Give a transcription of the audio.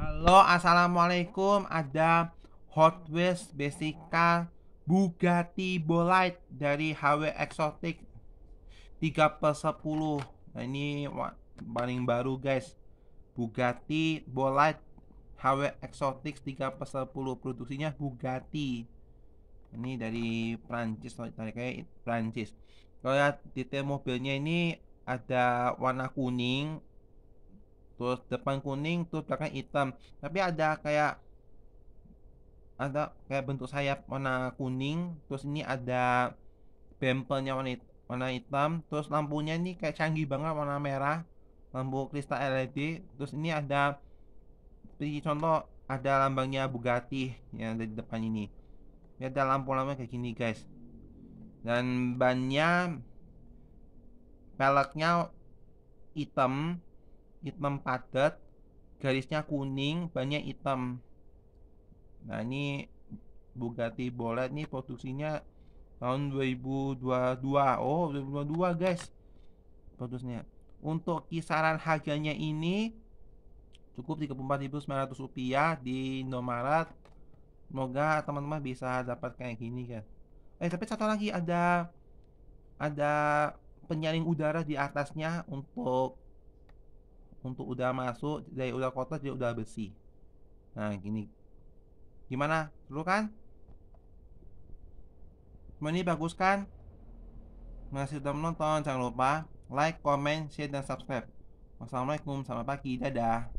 Halo, assalamualaikum. Ada Hot Wheels Basica Bugatti Bolide dari HW Exotic 3 per 10 nah, ini paling baru guys Bugatti Bolide HW Exotic 3 per 10 produksinya Bugatti ini dari Prancis kayak Prancis kalau lihat detail mobilnya ini ada warna kuning terus depan kuning terus belakang hitam tapi ada kayak ada kayak bentuk sayap warna kuning terus ini ada bempelnya warna warna hitam terus lampunya ini kayak canggih banget warna merah lampu kristal LED terus ini ada seperti contoh ada lambangnya Bugatti yang ada di depan ini ini ada lampu-lampu kayak gini guys dan bannya peleknya hitam hitam padat garisnya kuning banyak hitam nah ini Bugatti Bolet nih produksinya tahun 2022 oh 2022 guys produksinya untuk kisaran harganya ini cukup 34.900 rupiah di Indomaret semoga teman-teman bisa dapat kayak gini kan eh tapi satu lagi ada ada penyaring udara di atasnya untuk untuk udah masuk dari udah kotor jadi udah bersih nah gini gimana Seru kan Cuma ini bagus kan masih udah menonton jangan lupa like comment share dan subscribe wassalamualaikum selamat pagi dadah